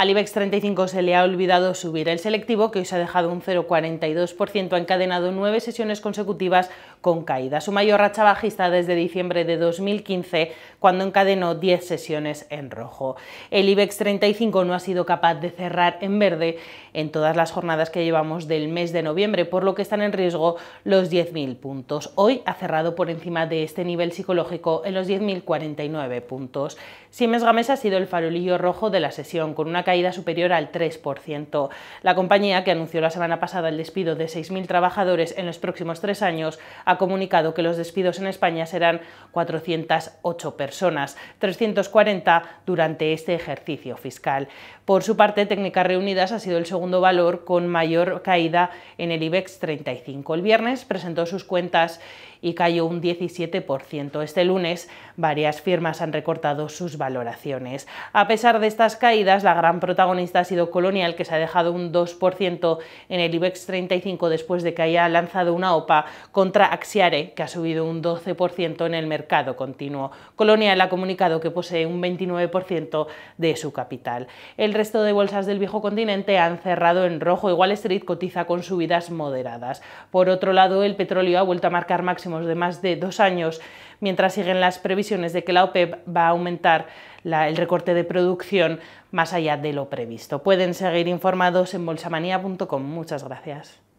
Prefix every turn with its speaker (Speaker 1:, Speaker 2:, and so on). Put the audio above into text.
Speaker 1: Al IBEX 35 se le ha olvidado subir el selectivo, que hoy se ha dejado un 0,42%, ha encadenado nueve sesiones consecutivas con caída. Su mayor racha bajista desde diciembre de 2015, cuando encadenó 10 sesiones en rojo. El IBEX 35 no ha sido capaz de cerrar en verde en todas las jornadas que llevamos del mes de noviembre, por lo que están en riesgo los 10.000 puntos. Hoy ha cerrado por encima de este nivel psicológico en los 10.049 puntos. Siemens Games ha sido el farolillo rojo de la sesión, con una caída superior al 3%. La compañía, que anunció la semana pasada el despido de 6.000 trabajadores en los próximos tres años, ha comunicado que los despidos en España serán 408 personas, 340 durante este ejercicio fiscal. Por su parte, Técnicas Reunidas ha sido el segundo valor con mayor caída en el IBEX 35. El viernes presentó sus cuentas y cayó un 17%. Este lunes, varias firmas han recortado sus valoraciones. A pesar de estas caídas, la gran protagonista ha sido Colonial, que se ha dejado un 2% en el IBEX 35 después de que haya lanzado una OPA contra Axiare, que ha subido un 12% en el mercado continuo. Colonial ha comunicado que posee un 29% de su capital. El resto de bolsas del viejo continente han cerrado en rojo y Wall Street cotiza con subidas moderadas. Por otro lado, el petróleo ha vuelto a marcar máximos de más de dos años, mientras siguen las previsiones de que la OPEP va a aumentar el recorte de producción más allá de lo previsto. Pueden seguir informados en bolsamanía.com. Muchas gracias.